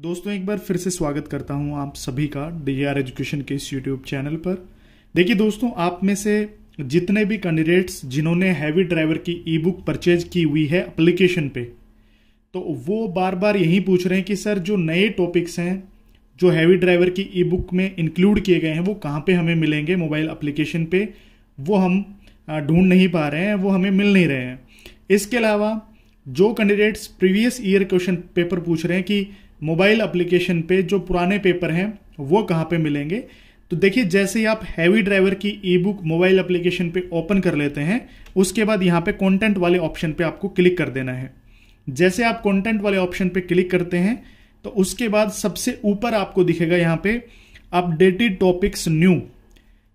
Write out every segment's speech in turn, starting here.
दोस्तों एक बार फिर से स्वागत करता हूं आप सभी का डी आर एजुकेशन के इस यूट्यूब चैनल पर देखिए दोस्तों आप में से जितने भी कैंडिडेट्स जिन्होंने हैवी ड्राइवर की ई बुक परचेज की हुई है अप्लीकेशन पे तो वो बार बार यही पूछ रहे हैं कि सर जो नए टॉपिक्स हैं जो हैवी ड्राइवर की ई बुक में इंक्लूड किए गए हैं वो कहाँ पे हमें मिलेंगे मोबाइल अप्लीकेशन पे वो हम ढूंढ नहीं पा रहे हैं वो हमें मिल नहीं रहे हैं इसके अलावा जो candidates previous year question paper पूछ रहे हैं कि मोबाइल एप्लीकेशन पे जो पुराने पेपर हैं वो कहाँ पे मिलेंगे तो देखिए जैसे ही आप हैवी ड्राइवर की ई बुक मोबाइल एप्लीकेशन पे ओपन कर लेते हैं उसके बाद यहाँ पे कंटेंट वाले ऑप्शन पे आपको क्लिक कर देना है जैसे आप कंटेंट वाले ऑप्शन पे क्लिक करते हैं तो उसके बाद सबसे ऊपर आपको दिखेगा यहाँ पे अपडेटेड टॉपिक्स न्यू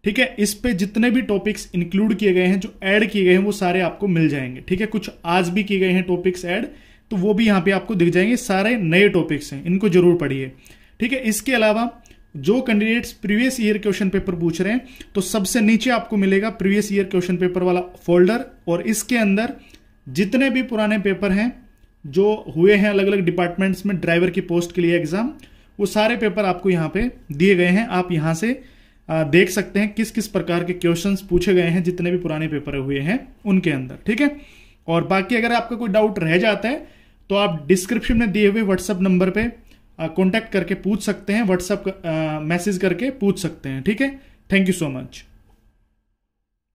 ठीक है इस पे जितने भी टॉपिक्स इंक्लूड किए गए हैं जो ऐड किए गए हैं वो सारे आपको मिल जाएंगे ठीक है कुछ आज भी किए गए हैं टॉपिक्स ऐड तो वो भी यहाँ पे आपको दिख जाएंगे सारे नए टॉपिक्स हैं इनको जरूर पढ़िए ठीक है इसके अलावा जो candidates previous year question paper पूछ रहे हैं तो सबसे नीचे आपको मिलेगा प्रीवियस ईयर क्वेश्चन पेपर वाला फोल्डर और इसके अंदर जितने भी पुराने पेपर हैं जो हुए हैं अलग अलग डिपार्टमेंट्स में ड्राइवर की पोस्ट के लिए एग्जाम वो सारे पेपर आपको यहाँ पे दिए गए हैं आप यहाँ से देख सकते हैं किस किस प्रकार के क्वेश्चंस पूछे गए हैं जितने भी पुराने पेपर हुए हैं उनके अंदर ठीक है और बाकी अगर आपका कोई डाउट रह जाता है तो आप डिस्क्रिप्शन में दिए हुए व्हाट्सअप नंबर पे कॉन्टैक्ट करके पूछ सकते हैं व्हाट्सएप मैसेज करके पूछ सकते हैं ठीक है थैंक यू सो मच